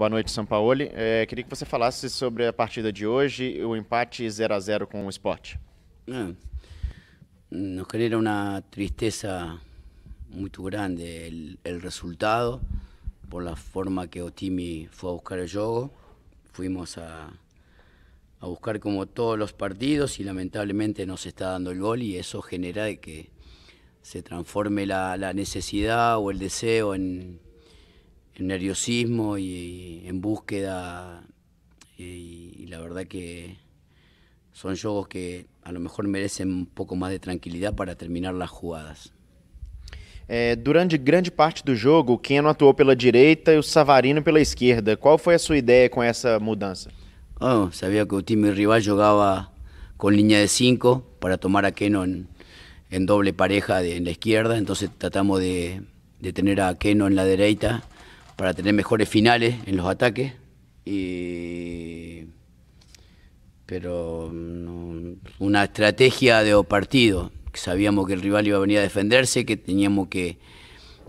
Boa noite, São Paulo. que você falasse sobre la partida de hoje, o empate 0 a 0 com o Sport. nos genera una tristeza muy grande el resultado, por la forma que Otimi fue a buscar el juego. Fuimos a, buscar como todos los partidos y lamentablemente no se está dando el gol y eso genera que se transforme la necesidad o el deseo en en nerviosismo y, en búsqueda. Y, la verdad que son juegos que a lo mejor merecen un poco más de tranquilidad para terminar las jugadas. durante grande parte del juego, Keno atuou pela direita e o Savarino pela esquerda. Qual foi a sua ideia com essa mudança? Ah, Sabía que el time rival jugaba con línea de 5 para tomar a Keno en doble pareja de, en la izquierda, entonces tratamos de, tener a Keno en la derecha para tener mejores finales en los ataques. pero una estrategia de partido. Sabíamos que el rival iba a venir a defenderse, que teníamos que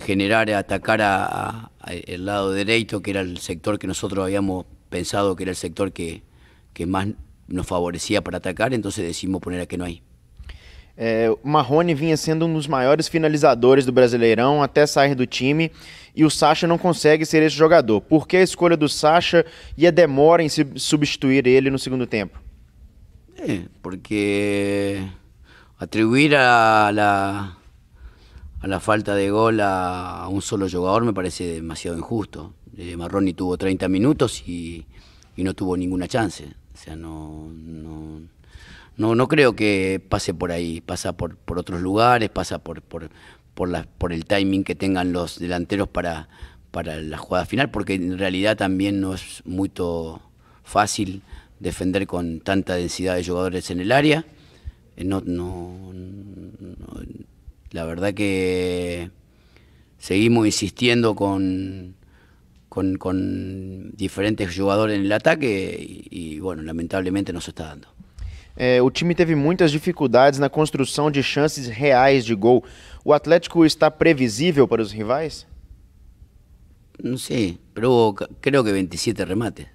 generar, atacar a, el lado derecho, que era el sector que nosotros habíamos pensado que era el sector que, que más nos favorecía para atacar, entonces decidimos poner a que no hay. É, Marrone vinha sendo um dos maiores finalizadores do Brasileirão até sair do time e o Sacha não consegue ser esse jogador. Por que a escolha do Sacha e a demora em se substituir ele no segundo tempo? É, porque atribuir a a a la falta de gol a, a, un solo jugador me parece demasiado injusto. Eh, Marroni tuvo 30 minutos y, y, no tuvo ninguna chance. O sea, no, no No, no creo que pase por ahí, pasa por, por otros lugares, pasa por, por, por, por el timing que tengan los delanteros para, para la jugada final, porque en realidad también no es muy fácil defender con tanta densidad de jugadores en el área. Eh, no, no, la verdad que seguimos insistiendo con, con, diferentes jugadores en el ataque y, y bueno, lamentablemente no se está dando. é, o time teve muitas dificuldades na construção de chances reais de gol. O Atlético está previsível para os rivais? Não sei, pero creo que 27 remates.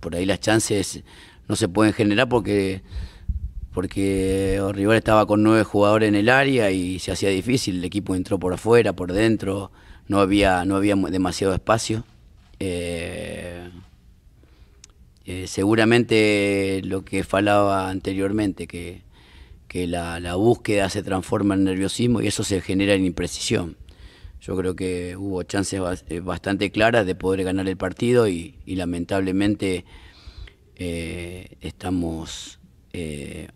por aí as chances não se podem generar porque porque o rival estava com nove jogadores en el área e se hacía difícil. o equipo entrou por afuera, por dentro, não havia, no había demasiado espaço. Eh, Eh, seguramente lo que falaba anteriormente, que, la, búsqueda se transforma en nerviosismo y eso se genera en imprecisión. Yo creo que hubo chances eh, bastante claras de poder ganar el partido y, lamentablemente eh, estamos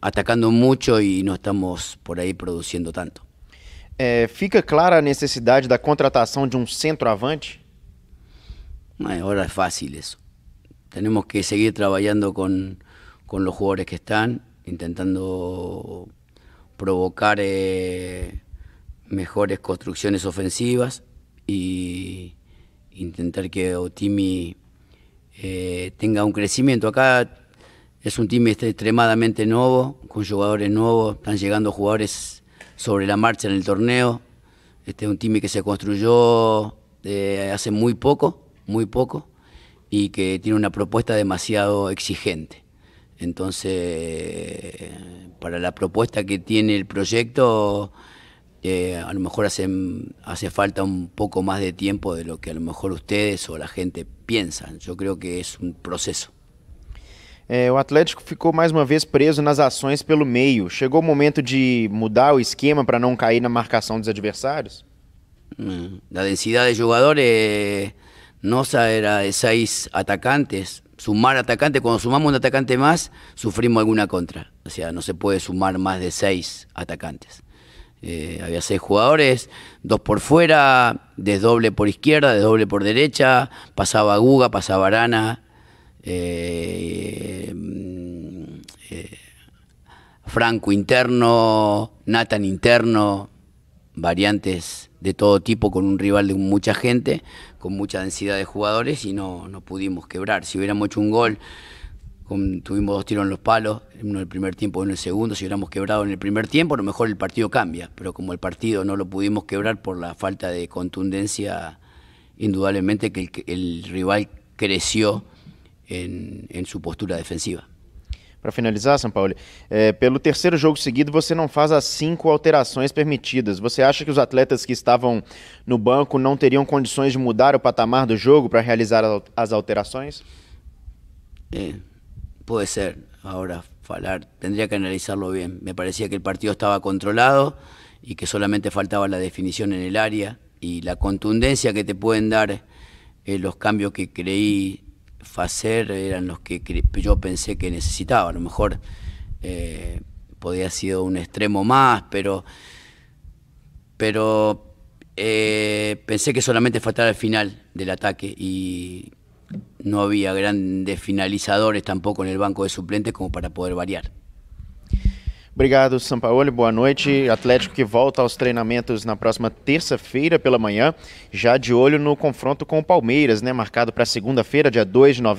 atacando mucho y no estamos por ahí produciendo tanto. fica clara necesidad de la contratación de un centroavante? Ahora es fácil eso tenemos que seguir trabajando con, los jugadores que están, intentando provocar eh, mejores construcciones ofensivas y intentar que Otimi eh, tenga un crecimiento. Acá es un team este extremadamente nuevo, con jugadores nuevos, están llegando jugadores sobre la marcha en el torneo. Este es un team que se construyó eh, hace muy poco, muy poco y que tiene una propuesta demasiado exigente. Entonces, para la propuesta que tiene el proyecto, eh, a lo mejor hace, hace falta un poco más de tiempo de lo que a lo mejor ustedes o la gente piensan. Yo creo que es un proceso. El o Atlético ficou mais uma vez preso nas ações pelo meio. Chegou o momento de mudar o esquema para não cair na marcação dos adversários? Mm, la densidad de jogadores. No era de seis atacantes. Sumar atacantes, cuando sumamos un atacante más, sufrimos alguna contra. O sea, no se puede sumar más de seis atacantes. Eh, había seis jugadores, dos por fuera, desdoble por izquierda, desdoble por derecha, pasaba Guga, pasaba Arana, eh, mm, eh, Franco interno, Nathan interno, variantes de todo tipo con un rival de mucha gente, con mucha densidad de jugadores y no, no pudimos quebrar. Si hubiéramos hecho un gol, tuvimos dos tiros en los palos, uno en el primer tiempo, y uno en el segundo, si hubiéramos quebrado en el primer tiempo, a lo mejor el partido cambia, pero como el partido no lo pudimos quebrar por la falta de contundencia, indudablemente que el, rival creció en su postura defensiva. para finalizar, São Paulo, é, pelo terceiro jogo seguido você não faz as cinco alterações permitidas. Você acha que os atletas que estavam no banco não teriam condições de mudar o patamar do jogo para realizar as alterações? É, pode ser. Agora falar, teria que analisar-lo bem. Me parecia que o partido estava controlado e que solamente faltava a definição em el área e a contundência que te podem dar eh, cambios que creí Facer eran los que yo pensé que necesitaba. A lo mejor eh, podía haber sido un extremo más, pero, pero eh, pensé que solamente faltaba el final del ataque y no había grandes finalizadores tampoco en el banco de suplentes como para poder variar. Obrigado, Sampaoli. Boa noite. Atlético que volta aos treinamentos na próxima terça-feira pela manhã, já de olho no confronto com o Palmeiras, né? Marcado para segunda-feira, dia 2 de novembro.